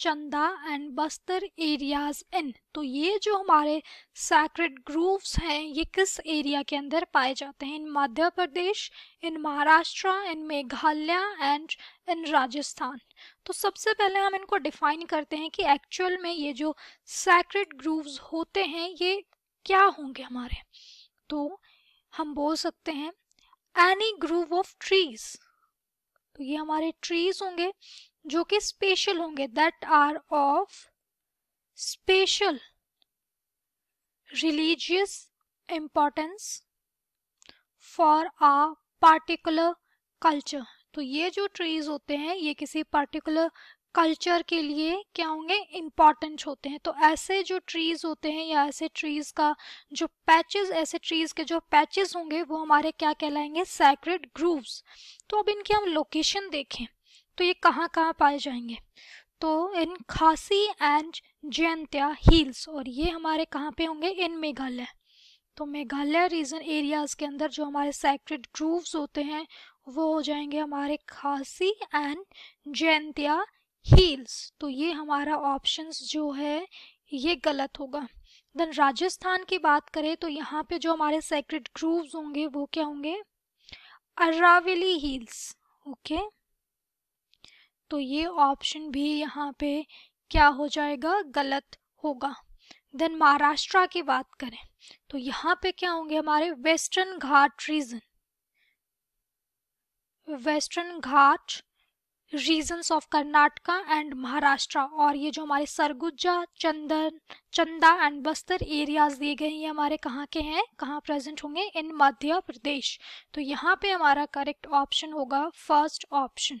चंदा and Bastar areas in तो ये जो हमारे सैक्रेड ग्रूव्स हैं ये किस एरिया के अंदर पाए जाते हैं in Madhya Pradesh in Maharashtra in Meghalaya and in Rajasthan तो सबसे पहले हम इनको डिफाइन करते हैं कि एक्चुअल में ये जो सैक्रेड ग्रूव्स होते हैं ये क्या होंगे हमारे तो हम बोल सकते हैं एनी ग्रूव ऑफ ट्रीज तो ये हमारे ट्रीज होंगे जो कि स्पेशल होंगे that are of special religious importance for a particular culture तो ये जो ट्रीज होते हैं ये किसी पार्टिकुलर कल्चर के लिए क्या होंगे इम्पॉर्टेंट होते हैं तो ऐसे जो ट्रीज होते हैं या ऐसे ट्रीज का जो पैचेस ऐसे ट्रीज के जो पैचेस होंगे वो हमारे क्या कहलाएंगे सैक्रेड ग्रूव्स तो अब इनकी हम लोकेशन देखें तो ये कहाँ कहाँ पाए जाएंगे तो इन खासी एंड जयंत्या हिल्स और ये हमारे कहाँ पे होंगे इन मेघालय तो मेघालय रीजन एरियाज के अंदर जो हमारे सेक्रेट ग्रूव्स होते हैं वो हो जाएंगे हमारे खासी एंड जयंत्या हिल्स तो ये हमारा ऑप्शंस जो है ये गलत होगा देन राजस्थान की बात करें तो यहाँ पे जो हमारे सेक्रेट ग्रूव्स होंगे वो क्या होंगे अरावली हिल्स ओके okay? तो ये ऑप्शन भी यहाँ पे क्या हो जाएगा गलत होगा देन महाराष्ट्र की बात करें तो यहाँ पे क्या होंगे हमारे western Ghat region western Ghat regions of Karnataka and Maharashtra और ये जो हमारे सरगुजा चंदन चंदा एंड बस्तर एरियाज दिए गए हैं ये हमारे कहाँ के हैं कहाँ प्रेजेंट होंगे इन मध्य प्रदेश तो यहाँ पे हमारा करेक्ट ऑप्शन होगा फर्स्ट ऑप्शन